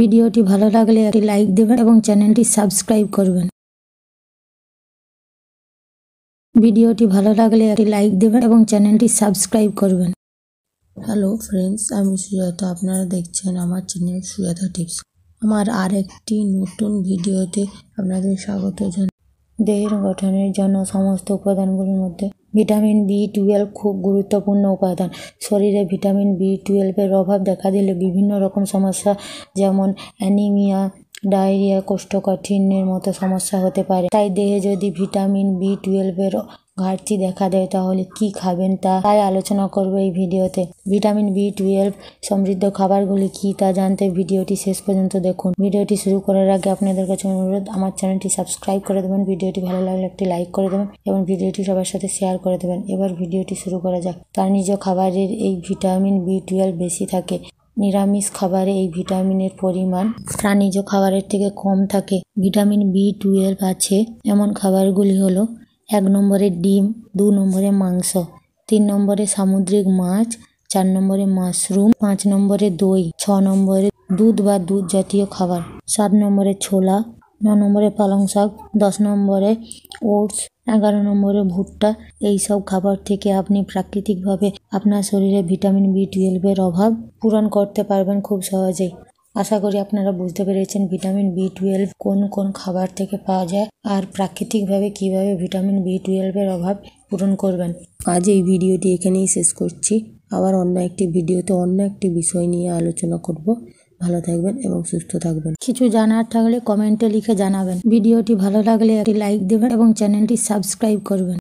ভিডিওটি ভালো লাগলে একটি লাইক দেবেন এবং চ্যানেলটি সাবস্ক্রাইব করবেন ভিডিওটি ভালো লাগলে একটি লাইক দেবেন এবং চ্যানেলটি সাবস্ক্রাইব করবেন হ্যালো ফ্রেন্ডস আমি সুজাতা আপনারা দেখছেন আমার চ্যানেল সুজাতা টিপস আমার আর একটি নতুন ভিডিওতে আপনাদের স্বাগত জানাই দেহের গঠনের জন্য সমস্ত উপাদানগুলির মধ্যে ভিটামিন বি টুয়েলভ খুব গুরুত্বপূর্ণ উপাদান শরীরে ভিটামিন বি টুয়েলভের অভাব দেখা দিলে বিভিন্ন রকম সমস্যা যেমন অ্যানিমিয়া ডায়রিয়া কোষ্ঠকাঠিন্যের মতো সমস্যা হতে পারে তাই দেহে যদি ভিটামিন বি টুয়েলভের ঘাটতি দেখা দেয় তাহলে কি খাবেন তা তাই আলোচনা করব এই ভিডিওতে ভিটামিন বি টুয়েলভ সমৃদ্ধ খাবারগুলি কি তা জানতে ভিডিওটি শেষ পর্যন্ত দেখুন ভিডিওটি শুরু করার আগে আপনাদের কাছে অনুরোধ আমার চ্যানেলটি সাবস্ক্রাইব করে দেবেন ভিডিওটি ভালো লাগলে একটি লাইক করে দেবেন এবং ভিডিওটি সবার সাথে শেয়ার করে দেবেন এবার ভিডিওটি শুরু করা যাক নিজ খাবারের এই ভিটামিন বি টুয়েলভ বেশি থাকে নিরামিষ খাবারে এই ভিটামিনের পরিমাণ প্রাণীজ খাবারের থেকে কম থাকে ভিটামিন বি টুয়েলভ আছে এমন খাবারগুলি হলো এক নম্বরে ডিম দু নম্বরে মাংস তিন নম্বরে সামুদ্রিক মাছ চার নম্বরে মাশরুম পাঁচ নম্বরে দই ছ নম্বরে দুধ বা দুধ জাতীয় খাবার সাত নম্বরে ছোলা ন নম্বরে পালং শাক দশ নম্বরে ওটস এগারো নম্বরে ভুট্টা এই সব খাবার থেকে আপনি প্রাকৃতিকভাবে আপনার শরীরে ভিটামিন বি টুয়েলভের অভাব পূরণ করতে পারবেন খুব সহজেই আশা করি আপনারা বুঝতে পেরেছেন ভিটামিন বি টুয়েলভ কোন কোন খাবার থেকে পাওয়া যায় আর প্রাকৃতিকভাবে কিভাবে ভিটামিন বি টুয়েলভের অভাব পূরণ করবেন আজ এই ভিডিওটি এখানেই শেষ করছি আবার অন্য একটি ভিডিওতে অন্য একটি বিষয় নিয়ে আলোচনা করব ভালো থাকবেন এবং সুস্থ থাকবেন কিছু জানার থাকলে কমেন্টে লিখে জানাবেন ভিডিওটি ভালো লাগলে একটি লাইক দেবেন এবং চ্যানেলটি সাবস্ক্রাইব করবেন